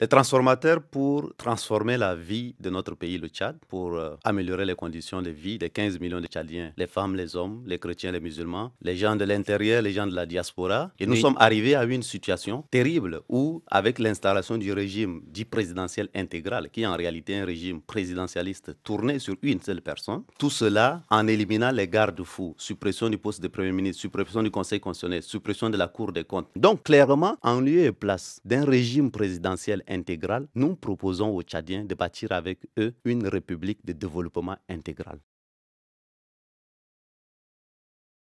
Les transformateurs pour transformer la vie de notre pays, le Tchad, pour euh, améliorer les conditions de vie des 15 millions de Tchadiens, les femmes, les hommes, les chrétiens, les musulmans, les gens de l'intérieur, les gens de la diaspora. Et nous sommes arrivés à une situation terrible où, avec l'installation du régime dit présidentiel intégral, qui est en réalité un régime présidentialiste tourné sur une seule personne, tout cela en éliminant les garde-fous, suppression du poste de Premier ministre, suppression du Conseil constitutionnel, suppression de la Cour des comptes. Donc, clairement, en lieu et place d'un régime présidentiel intégrale, nous proposons aux Tchadiens de bâtir avec eux une république de développement intégral.